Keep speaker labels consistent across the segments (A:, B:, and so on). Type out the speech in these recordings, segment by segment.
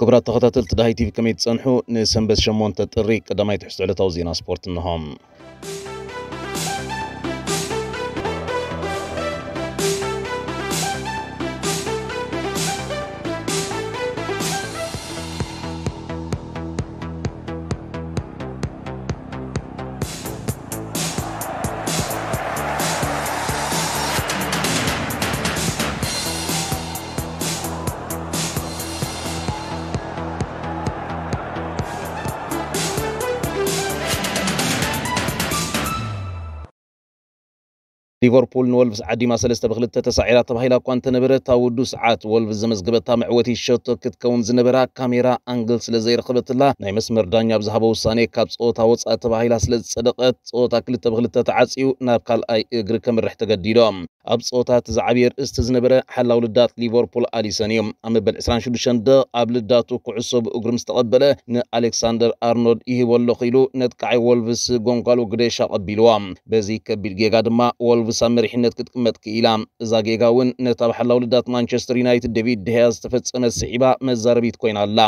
A: كبرى تغطى تلت دهي تيف كميت صنحو نسن بس شمون تطري قدما يتحسو على توزينا سبورت النهام ليفربول نولفز عادي ما سلست بغلطة تسعيرات بهيلا قوانت نبرتا ودو ساعات ولفز مزقبتا معوتي الشوط كتكون زنبرا كاميرا انجل سلزي رقبت الله نايم اسمر دانيا بزهبه وصاني كاب صوتا وصات بهيلا سلز صدقت صوتا كلتا بغلطة تعاسيو نابقال اي اقر كمر رح تقديدوم ኣብ ፀወታት ዝዓብየ ርእስቲ ዝነበረ ሓላው ልዳት ሊቨርፑል ኣሊሰን እዮም ኣብ መበል 26 ደ ኣብ ልዳቱ ኩዕሶ ብእግሪ ምስ ተቐበለ ንኣሌክሳንደር ኣርኖልድ ይህቦ ኣለኹ ኢሉ ነጥቃዓይ ወልቭስ ጎንጓሎ ግደሻ ቀቢልዋ በዚ ከቢድ ጌጋ ድማ ወልቭስ ኣብ መሪሕነት ክትቅመጥ ክኢላ እዛ ጌጋ እውን ነታ ብሓላው ልዳት ማንቸስተር ዩናይትድ ዴቪድ ድህያ ዝተፈፀመ ስሒባ መዛረቢት ኮይና ኣላ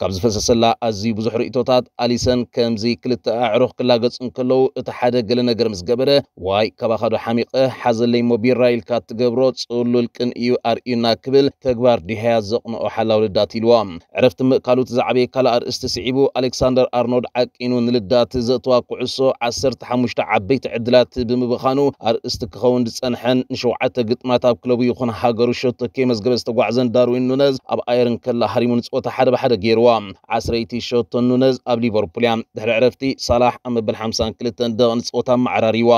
A: كابز فسسلا ازي بزح رئيتوتات اليسان كامزي كلتا اعروخ كلا قدس انكلو اتحادة قلنا قرمز قبرة واي كباخادو حاميق حازل لي موبير رايل كات قبرو تسولو الكن ايو ار ايو ناكبل تقبار ديهاية زقن او حلاو لداتي الوام عرفت مقالو تزعبي كلا ار استسعيبو الكساندر ارنود عاك انو نلدات زقتوا قعصو عسر تحموشتا عبي تعدلات بمبخانو ار استكخون دس انحن نشو عطا قط ما تاب كلاوي يخون حاقرو شوتا كيمز قبستا دارو انو نز اب ايرن كلا حريمون تسقو تحادة بحادة جيرو ገይርዋ ዓስረይቲ ሸቶ ኑነዝ ኣብ ሊቨርፑል እያ ድሕሪ ዕረፍቲ ሳላሕ ኣብ መበል 52 ደቂቕ ንፀወታ መዕራሪዋ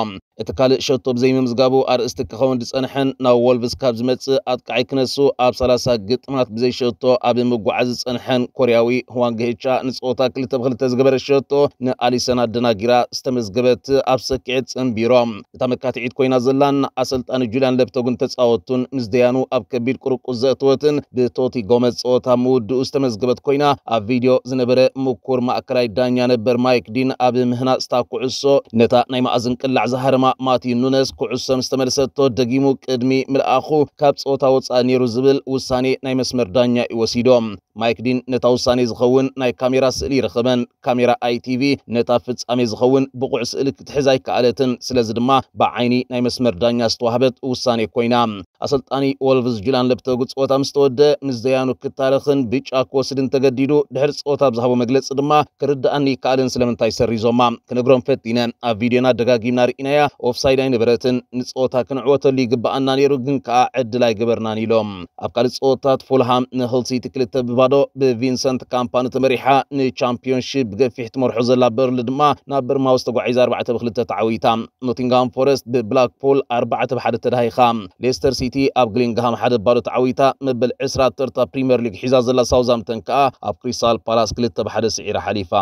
A: እቲ ካልእ ሸቶ ብዘይ ምምዝጋቡ ኣርእስቲ ክኸውን ዝፀንሐን ናብ ወልቭስ ካብ ዝመፅእ ኣጥቃዓይ ክነሱ ኣብ 30 ግጥማት ብዘይ ሸቶ ኣብ ምጓዓዝ ዝፀንሐን ኮርያዊ ህዋን ገህቻ ንፀወታ ክልተ ብክልተ ዝገበረ ሸቶ ንኣሊሰን ኣደናጊራ ዝተመዝገበት ኣብ ሰኪዔት ፅንቢሮም እታ መካትዒት ኮይና ዘላን ኣሰልጣኒ ጁልያን ለፕቶግን ተፃወቱን ምስ ደያኑ ኣብ ከቢድ ቁርቁስ ዘእትወትን ብቶቲ ጎመዝ ፀወታ ምውድኡ ዝተመዝገበት ኮይና ኣብ ቪድዮ ዝነበረ ምኩር ማእከላይ ዳኛ ነበር ማይክ ዲን ኣብ ምህናፅ ታኩዕሶ ነታ ናይ ማእዝን ቅላዕ ዝሃርማ ከተማ ማቲ ኑነስ ኩዕሶ ምስ ደጊሙ ቅድሚ ምልኣኹ ካብ ፆታ ወፃ ነይሩ ዝብል ውሳኔ ናይ መስመር ዳኛ ይወሲዶም ማይክዲን ነታ ውሳኔ ዝኸውን ናይ ካሜራ ስእሊ ይረኽበን ካሜራ ኣይቲቪ ነታ ፍጻሜ ዝኸውን ብቑዕ ስእሊ ክትሕዝ ኣይከኣለትን ስለዚ ድማ ብዓይኒ ናይ መስመር ዳኛ ዝተዋህበት ውሳኔ ኮይና ኣሰልጣኒ ወልቭስ ጅላን ለብተ ፀወታ ምስ ተወድአ ምስ ዘያኑ ክታረኽን ብጫ ክወስድን ተገዲዱ ድሕሪ ፀወታ ብዝሃቦ መግለፂ ድማ ክርዳእኒ ይከኣልን ስለምንታይ ሰሪዞማ ክነግሮም ፈጢነ ኣብ ቪድዮና ደጋጊምና ርኢናያ ኦፍሳይድ ኣይነበረትን ንፀወታ ክንዕወተሉ ይግባኣና ነይሩ ግን ከዓ ዕድል ኣይገበርናን ኢሎም ኣብ ካልእ ፀወታት ፉልሃም ንህልሲቲ ክልተ ብባ ተባዶ ብቪንሰንት ካምፓኒ ተመሪሓ ንቻምፒዮንሺፕ ገፊሕ ትመርሑ ዘላ በርሊ ድማ ናብ በርማ ውስጥ ተጓዒዛ 4 ብ2 ተዓዊታ ኖቲንግሃም ፎረስት ብብላክፑል 4 ብሓደ ተዳሂኻ ሌስተር ሲቲ ኣብ ግሊንግሃም ሓደ ባዶ ተዓዊታ መበል 20 ተርታ ፕሪምየር ሊግ ሒዛ ዘላ ሳውዛምተን ከኣ ኣብ ክሪስታል ፓላስ 2 ብሓደ ስዒራ ሓሊፋ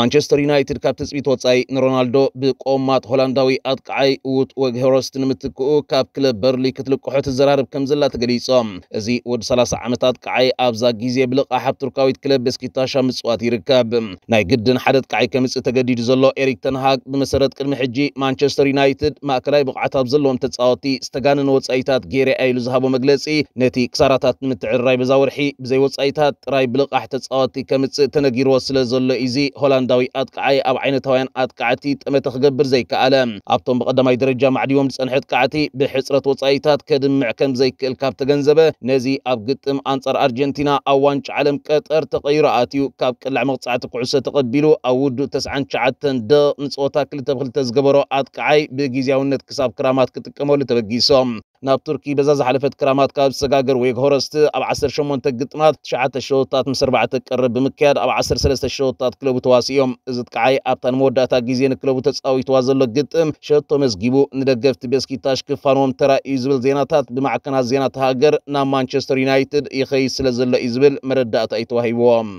A: مانشستر يونايتد كاب تثبيت وصاي رونالدو بقومات هولنداوي ادقعي ووت وغيروست نمتكو كاب كلب بيرلي كتلقحو تزرارب كمزلا تغليصوم ازي ود 30 عمتات قعي ابزا غيزي بلقاحب تركاويت كلب بسكيتاشا مصوات يركب ناي جدن حدد قعي كمص تجديد زلو إريك تنهاج بمسرت قدم حجي مانشستر يونايتد ماكلاي بقعتاب زلوم تጻወቲ ስተጋንን ወጻኢታት ጌረ ኣይሉ ዝሃቦ መግለፂ ነቲ ክሳራታት ንምትዕርራይ በዛ ወርሒ ብዘይ ወጻኢታት ጥራይ ብልቓሕ ተጻወቲ ከምጽእ ተነጊርዎ ስለ ዘሎ እዚ ሆላንድ عندوي أتقعي أو عين توين أتقعتي تم تخبر زي كألم أبطن بقدم أي درجة مع اليوم سنحت قعتي بحسرة وصايتات كدم معكم زي الكاب تجنزبة نزي أبقتم أنصر أرجنتينا أو أنش علم كتر تغير آتيو كاب كل عمق ساعة قعسة تقبلو أو ود تسعة شعات دا نصوتك لتبخل تزجبرو أتقعي بجيزي ونت كساب كرامات كتكمل لتبجيسهم ናብ ቱርኪ በዛ ዝሓለፈት ክራማት ካብ ዝሰጋገር ወይ ጎረስቲ ኣብ 18 ግጥማት 9 ሸወታት ምስ 4 ቅርብ ብምክያድ ኣብ 13 ሸወታት ክለቡ ተዋሲኦም እዚ ጥቃዓይ ኣብታ ንመወዳእታ ግዜ ንክለቡ ተፃዊትዋ ዘሎ ግጥም ሸቶ መስጊቡ ንደገፍቲ ቤስኪታሽ ክፋንዎም ተራ እዩ ዝብል ዜናታት ብማዕከናት ዜና ተሃገር ናብ ማንቸስተር ዩናይትድ ይኸይድ ስለ ዘሎ እዩ ዝብል መረዳእታ እዩ ተዋሂብዎም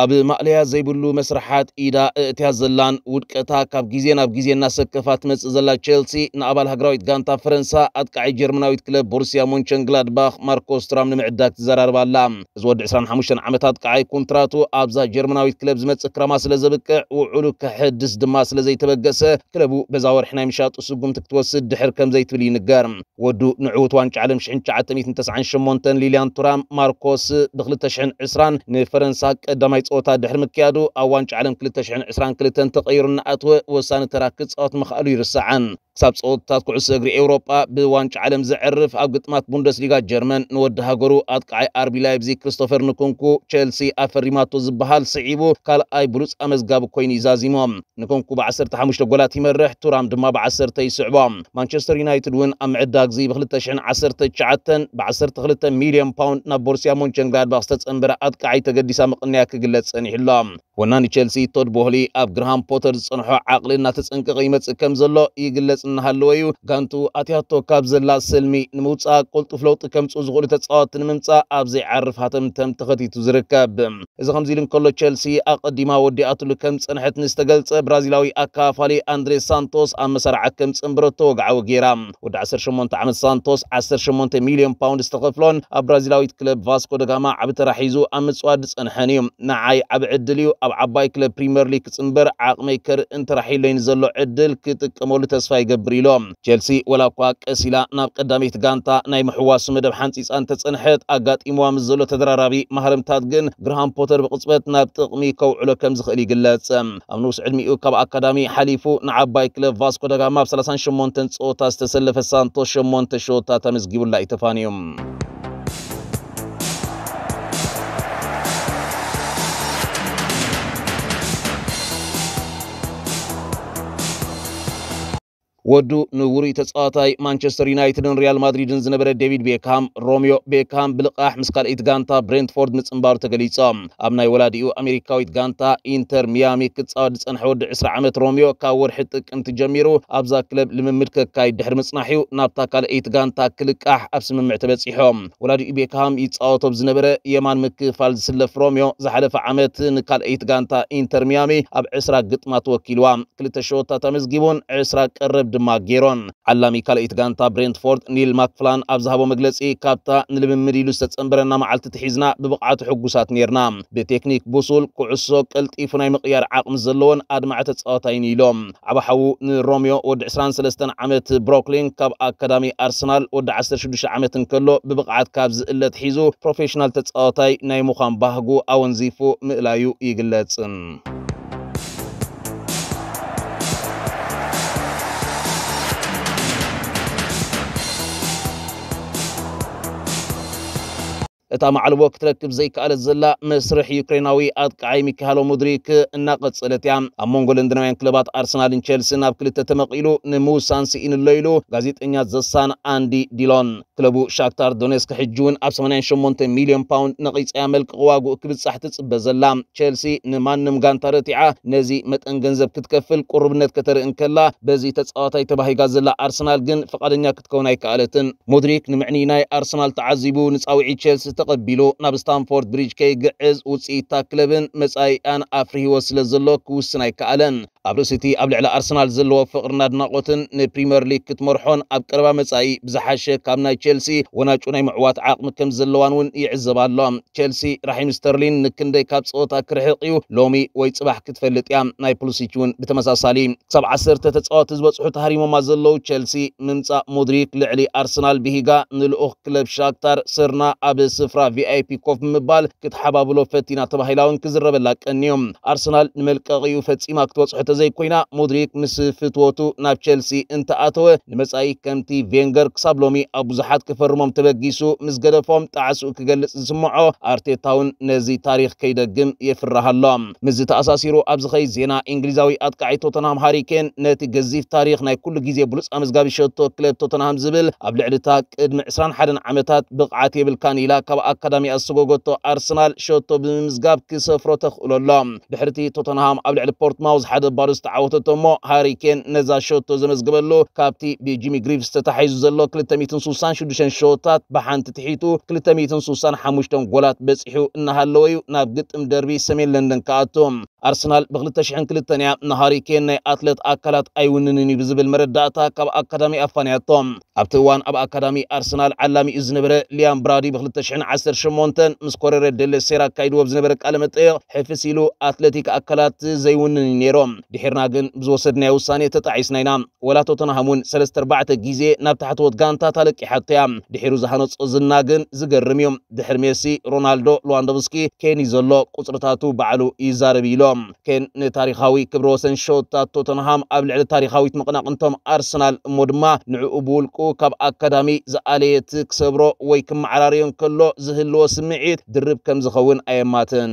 A: ኣብ ማቅለያ ዘይብሉ መስራሓት ኢዳ እእትያ ዘላን ውድቀታ ካብ ግዜ ናብ ግዜ እናሰከፋ ትመፅእ ዘላ ቸልሲ ንኣባል ሃገራዊት ጋንታ ፈረንሳ ኣጥቃዒ ጀርመናዊት ክለብ ቦሩስያ ሞንቸን ግላድባኽ ማርኮ ስትራም ንምዕዳግ ትዘራርባ ኣላ እዚ ወዲ 25 ዓመት ኣጥቃዓይ ኮንትራቱ ኣብዛ ጀርመናዊት ክለብ ዝመፅእ ክረማ ስለ ዘብቅዕ ውዕሉ ከሕድስ ድማ ስለ ዘይተበገሰ ክለቡ በዛ ወርሒ ናይ ምሻጡ ስጉምቲ ክትወስድ ድሕር ከም ዘይትብል ይንገር ወዱ ንዕውት ዋንጫ ዓለም 1998 ሊልያን ቱራም ማርኮስ ብ2020 ንፈረንሳ ቀዳማይ ፀወታ ድሕሪ ምክያዱ ኣብ ዋንጫ ዓለም 2022 ተቐይሩና ኣትወ ወሳኒ ተራ ክፅወት ምኽኣሉ ይርስዓን كساب صوتات كعس اجري اوروبا بوانش عالم زعرف اب قطمات بوندسليغا جيرمان نود هاغرو اتقعي اربي لايبزي كريستوفر نكونكو تشيلسي افري ماتو زبهال سعيبو قال اي بلوس قابو كويني زازيموم نكونكو بعصر 15 غولات يمرح تورام دما بعصر تي سعبوم مانشستر يونايتد وين ام عداق زي بخلطة شعن عصر تي 2019 بعصر تخلطة مليون باوند نا بورسيا مونشن غلادباخ ستتصنبر اتقعي تقديسا مقنيا كغلص ጸኒሕሎም ወናኒ ቸልሲ ቶድ ቦህሊ ኣብ ግርሃም ፖተር ዝፀንሖ ዓቕሊ እናተፀንቀቐ ይመፅእ ከም ዘሎ ይግለጽ نهلوي غانتو اتياتو كابز لا سلمي نموتسا قلت فلوط كمص زغول تصات نمصا ابزي عرف حتم تم تختي تزركب اذا خمزي لن كل تشيلسي اقدما ودي اتلو كمص نحت نستغل برازيلاوي اكافالي اندري سانتوس ام سرع كمص امبرتو غاو غيرام ود 10 شمونت عام سانتوس 10 شمونت مليون باوند استقفلون برازيلاوي كلب فاسكو دو غاما عبت راحيزو ام صواد صنحني نعاي اب عدليو اب عباي كلب بريمير ليغ صنبر عقمي كر انت راحيلين زلو عدل كتكمول تسفاي ዝግብር ኢሎም ቸልሲ ወላ እኳ ቀሲላ ናብ ቀዳሚት ጋንታ ናይ ምሕዋሱ መደብ ሓንፂፃን ተፀንሐት ኣጋጢምዋ ምስ ዘሎ ተደራራቢ ማሃርምታት ግን ግርሃም ፖተር ብቅፅበት ናብ ጥቕሚ ከውዕሎ ከም ዝኽእል ይግለጽ ኣብ ንውስ ዕድሚኡ ካብ ኣካዳሚ ሓሊፉ ንዓባይ ክለብ ቫስኮ ደጋማ ብ 38 ፀወታ ዝተሰለፈ ሳንቶስ 8 ሸወታ ተመዝጊቡላ እዩ ተፋንዮም ودو نوري تسقاطاي مانشستر يونايتد ريال مدريد زنبرة ديفيد بيكهام روميو بيكهام بلقاح مسقال إتغانتا برينتفورد متنبار تقليصا أمناي ولاديو أمريكاوي إتغانتا إنتر ميامي كتصاود تسنحود 10 عامة روميو كاور حتك انت جميرو أبزا كلب لمملكة كاي دحر مصناحيو نابتا كال إتغانتا كلقاح أبس من معتبت صيحوم ولاديو بيكهام يتسقاطو بزنبرة يمان مكفال زسلف روميو زحلف عامة نكال إتغانتا إنتر ميامي أب 10 قطمات وكيلوام كلتا شوتا تمزقيبون 10 قرب ድማ ገይሮም ዓላሚ ካልኦት ጋንታ ብሬንትፎርድ ኒል ማክፍላን ኣብ ዝሃቦ መግለፂ ካብታ ንልምምድ ኢሉ ዝተፀንበረና መዓልቲ ትሒዝና ብብቕዓቱ ሕጉሳት ነርና ብቴክኒክ ብሱል ኩዕሶ ቅልጢፉ ናይ ምቕያር ዓቕሚ ዘለዎን ኣድማዕ ተፃወታይን ኢሎም ኣብ ሓዉ ንሮሚዮ ወዲ 23 ዓመት ብሮክሊን ካብ ኣካዳሚ ኣርሰናል ወዲ 16 ዓመት እንከሎ ብብቕዓት ካብ ዝእለት ሒዙ ፕሮፌሽናል ተፃወታይ ናይ ምዃን ባህጉ ኣወንዚፉ ምእላዩ ይግለጽን እታ ማዕልቦ ክትረክብ ዘይከኣለት ዘላ መስርሕ ዩክሬናዊ ኣጥቃዓይ ሚካሃሎ ሙድሪክ እናቐጸለት እያ ኣብ መንጎ ለንደናውያን ክለባት ኣርሰናልን ቸልሲን ኣብ ክልተ ተመቒሉ ንምውሳን ስኢንሎ ኢሉ ጋዜጠኛ ዘሳን አንዲ ዲሎን ክለቡ ሻክታር ዶኔስክ ሕጂ እውን ኣብ 88 ሚልዮን ፓውንድ ነቒፀያ መልክቕ ዋጉእ ክብጻሕ ትጽበ ዘላ ቸልሲ ንማንም ጋንታ ረቲዓ ነዚ መጠን ገንዘብ ክትከፍል ቁርብነት ከተርእን ከላ በዚ ተጻዋታይ ተባሂጋ ዘላ ኣርሰናል ግን ፈቓደኛ ክትከውን ኣይከኣለትን ሙድሪክ ንምዕኒ ናይ ኣርሰናል ተዓዚቡ ንጻውዒ ቸልሲ ተቐቢሉ ናብ ስታንፎርድ ብሪጅ ከይግዕዝ ውፅኢታ ክለብን መጻኢኣን ኣፍሪ ህይወት ስለ ዘሎ ክውስን ኣይከኣለን ኣብ ርእሲ እቲ ኣብ ልዕሊ ኣርሰናል ዘለዎ ፍቕርን ኣድናቆትን ንፕሪምየር ሊግ ክትመርሖን ኣብ ቀረባ መጻኢ ብዝሓሸ ካብ ናይ ቸልሲ ወናጩ ናይ ምዕዋት ዓቕሚ ከም ዘለዋን እውን ይዕዘባ ኣሎ ቸልሲ ራሒም ስተርሊን ንክንደይ ካብ ፀወታ ክርሕቕ እዩ ሎሚ ወይ ፅባሕ ክትፈልጥ እያ ናይ ፕሉሲች እውን ብተመሳሳሊ ክሳብ ዓሰርተ ተፃወቲ ዝበፅሑ ተሃሪሞማ ዘለው ቸልሲ ምምፃእ ሞድሪክ ልዕሊ ኣርሰናል ብሂጋ ንልኡኽ ክለብ ሻክታር ስርና ኣብ ስፍራ ቪኣይፒ ኮፍ ብምባል ክትሓባብሎ ፈቲና ተባሂላ እውን ክዝረበላ ቀኒዮም ኣርሰናል ንመልቀቂኡ ፈፂማ ክትበፅሖ እንተዘይኮይና ሞድሪክ ምስ ፍትወቱ ናብ ቸልሲ እንተኣተወ ንመጻኢ ከምቲ ቬንገር ክሳብ ሎሚ ኣብ ብዙሓት ክፈርሞም ተበጊሱ ምስ ገደፎም ጣዕስኡ ክገልጽ ዝስምዖ ኣርቴታውን ነዚ ታሪክ ከይደግም የፍራህ ኣሎ ምዝ ተኣሳሲሩ ኣብዚ ኸይ ዜና እንግሊዛዊ ኣጥቃዒ ቶተንሃም ሃሪኬን ነቲ ገዚፍ ታሪክ ናይ ኩሉ ግዜ ብሉፅ ኣመዝጋቢ ሸቶ ክለብ ቶተንሃም ዝብል ኣብ ልዕሊ እታ ቅድሚ 21 ዓመታት ብቕዓት የብልካን ኢላ ካብ ኣካዳሚኣ ዝሰጎገቶ ኣርሰናል ሸቶ ብምምዝጋብ ክሰፍሮ ተኽእሎ ኣሎ ድሕርቲ ቶተንሃም ኣብ ልዕሊ ፖርትማውዝ ሓደ ባር ዝተዓወተቶ ሞ ሃሪኬን ነዛ ሸቶ ዘመዝግበሉ ካብቲ ብጂሚ ግሪቭስ ተታሒዙ ዘሎ 266 ሸወታት ብሓንቲ ትሒቱ 265 ጎላት በፂሑ እናሃለወ እዩ ናብ ግጥም ደርቢ ሰሜን ለንደን ከኣቶም ኣርሰናል ብ202 ንሃሪኬን ናይ ኣትሌት ኣካላት ኣይውንንን ብዝብል መረዳእታ ካብ ኣካዳሚ ኣፋንያቶም ኣብቲ እዋን ኣብ ኣካዳሚ ኣርሰናል ዓላሚ እዩ ዝነበረ ሊያም ብራዲ ብ218 ምስ ኮረረ ደለ ሴራ ካይድዎ ብዝነበረ ቃለ መጠይቕ ሕፍስ ኢሉ ኣትለቲክ ኣካላት ዘይውንን እዩ ነይሮም ድሒርና ግን ብዝወሰድናዮ ውሳኔ ተጣዒስና ኢና ወላቶ ተናሃሙን 34 ግዜ ናብ ታሕተወት ጋንታ ታለቂሓቶ እያ ድሒሩ ዝሃነፆ ዝና ግን ዝገርም እዩ ድሕሪ ሜሲ ሮናልዶ ሉዋንዶቭስኪ ኬኒ ዘሎ ቁፅርታቱ ባዕሉ ይዛረብ ኢሎ እዮም ኬን ንታሪኻዊ ክብሪ ወሰን ሸወታት ቶተንሃም ኣብ ልዕሊ ታሪኻዊት መቕናቕንቶም ኣርሰናል እሞ ድማ ንዕኡ ብውልቁ ካብ ኣካዳሚ ዝኣለየት ክሰብሮ ወይ ክመዓራርዮን ከሎ ዝህልዎ ስምዒት ድርብ ከም ዝኸውን ኣየማትን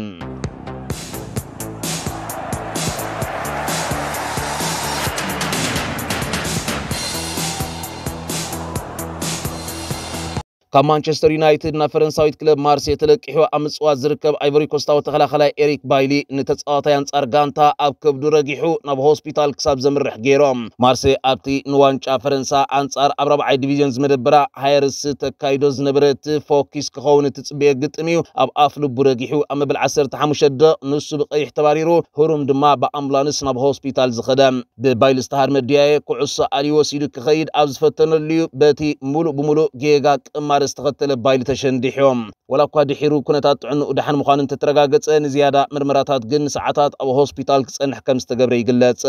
A: ካብ ማንቸስተር ዩናይትድ ናብ ፈረንሳዊት ክለብ ማርሴ ተለቂሑ ኣብ ምፅዋት ዝርከብ ኣይቨሪኮስታዊ ተኸላኸላይ ኤሪክ ባይሊ ንተፃዋታይ ኣንጻር ጋንታ ኣብ ከብዱ ረጊሑ ናብ ሆስፒታል ክሳብ ዘምርሕ ገይሮም ማርሴ ኣብቲ ንዋንጫ ፈረንሳ ኣንጻር ኣብ ረብዓይ ዲቪዥን ዝመደበራ ሃይርስ ተካይዶ ዝነበረት ፎኪስ ክኸውን እትፅበየ ግጥም እዩ ኣብ ኣፍ ልቡ ረጊሑ ኣብ መበል 15 ደቕ ንሱ ብቀይሕ ተባሪሩ ህሩም ድማ ብኣምቡላንስ ናብ ሆስፒታል ዝኸደ ብባይሊ ዝተሃድ መድያየ ኩዕሶ ኣልዩ ወሲዱ ክኸይድ ኣብ ዝፈተነሉ እዩ በቲ ሙሉእ ብሙሉእ ጌጋ ቅማር ዝተኸተለ ባይሉ ተሸንዲሕዮም ወላ እኳ ድሒሩ ኩነታት ጥዕንኡ ድሓን ምዃኑ እንተተረጋገፀ ንዝያዳ ምርመራታት ግን ሰዓታት ኣብ ሆስፒታል ክፀንሕ ከም ዝተገብረ ይግለጽ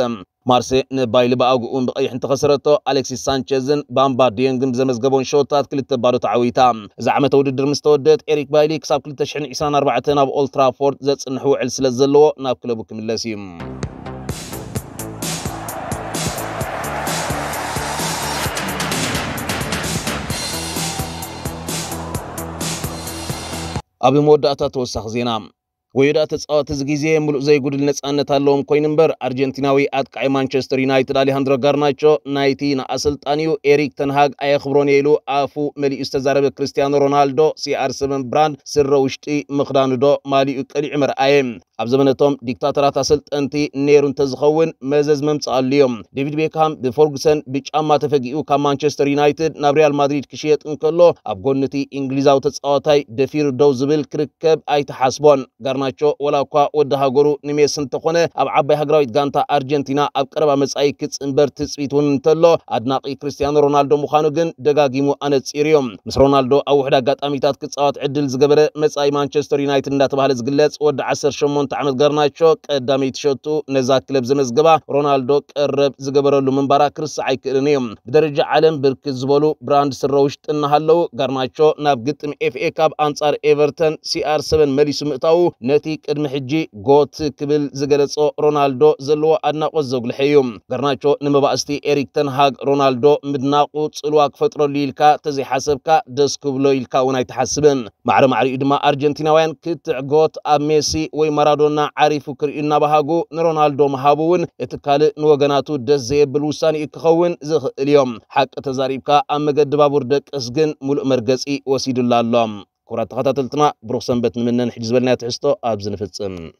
A: ማርሴ ንባይሊ ብኣግኡን ብቀይሕ እንተኸሰረቶ ኣሌክሲስ ሳንቸዝን ባምባ ዲየንግን ብዘመዝገቦን ሸወታት ክልተ ባዶ ተዓዊታ እዚ ዓመት ውድድር ምስ ተወደት ኤሪክ ባይሊ ክሳብ 2024 ናብ ኦልትራፎርድ ዘጽንሕ ውዕል ስለ ዘለዎ ናብ ክለቡ ክምለስ እዩ ኣብ መወዳእታ ተወሳኺ ዜና ويدا تسعات زغيزي ملؤ زي غودل نصانت اللهم كوين امبر ارجنتيناوي اتقاي مانشستر يونايتد الياندرو غارناچو نايتي نا اسلطانيو ኤሪክ ተንሃግ ኣየኽብሮን የኢሉ ኣፉ መሊኡ ዝተዛረበ ክርስቲያኖ ሮናልዶ ሲኣር7 ብራንድ ስረ ውሽጢ ምኽዳኑ ዶ ማሊኡ ቀሊዑ መርኣየ ኣብ ዘመነቶም ዲክታተራት ኣሰልጠንቲ ነይሩ እንተዝኸውን መዘዝ መምፅእ ኣልዮም ዴቪድ ቤካም ብፎርግሰን ብጫማ ተፈጊኡ ካብ ማንቸስተር ዩናይትድ ናብ ሪያል ማድሪድ ክሽየጥ እንከሎ ኣብ ጎኒ እቲ እንግሊዛዊ ተፃዋታይ ደፊር ደው ዝብል ክርከብ ኣይተሓስቦን ዝገበርናዮ ወላኳ ወደ ወዲ ሃገሩ ንሜስ እንተኾነ ኣብ ዓባይ ሃገራዊት ጋንታ ኣርጀንቲና ኣብ ቀረባ መጻኢ ክፅምበር ትፅቢት እውን እንተሎ ኣድናቂ ክርስትያኖ ሮናልዶ ምዃኑ ግን ደጋጊሙ ኣነፂርዮም ምስ ሮናልዶ ኣብ ውሕድ ኣጋጣሚታት ክፃወት ዕድል ዝገበረ መጻኢ ማንቸስተር ዩናይትድ እንዳተባሃለ ዝግለጽ ወዲ 18 ዓመት ገርናቾ ቀዳመይቲ ሸቱ ነዛ ክለብ ዘመዝገባ ሮናልዶ ቀረብ ዝገበረሉ ምንባራ ክርስዕ ኣይክእልን እዮም ብደረጃ ዓለም ብርክት ዝበሉ ብራንድ ስረ ውሽጢ እናሃለው ጋርናቾ ናብ ግጥም ኤፍኤ ካብ ኣንጻር ኤቨርተን ሲኣር7 መሊሱ ምእታው ነቲ ቅድሚ ሕጂ ጎት ክብል ዝገለጾ ሮናልዶ ዘለዎ ኣድናቆት ዘጉልሐ እዩ ገርናቾ ንመባእስቲ ኤሪክ ተንሃግ ሮናልዶ ምድናቁ ፅልዋ ክፈጥረሉ ኢልካ ተዘይሓሰብካ ደስ ክብሎ ኢልካ እውን ኣይተሓስብን ማዕረ ማዕሪኡ ድማ ኣርጀንቲናውያን ክትዕጎት ኣብ ሜሲ ወይ ማራዶና ዓሪፉ ክርዩ እናባሃጉ ንሮናልዶ መሃቡ እውን እቲ ካልእ ንወገናቱ ደስ ዘየብል ውሳኒ እዩ ክኸውን ዝኽእል እዮም ሓቂ ተዛሪብካ ኣብ መገዲ ባቡር ደቅስ ግን ሙሉእ መርገፂ ወሲዱላ ኣሎ كرة تخطط التنا بروخ سنبت من منن حجز بلنا تحستو أبز نفتسن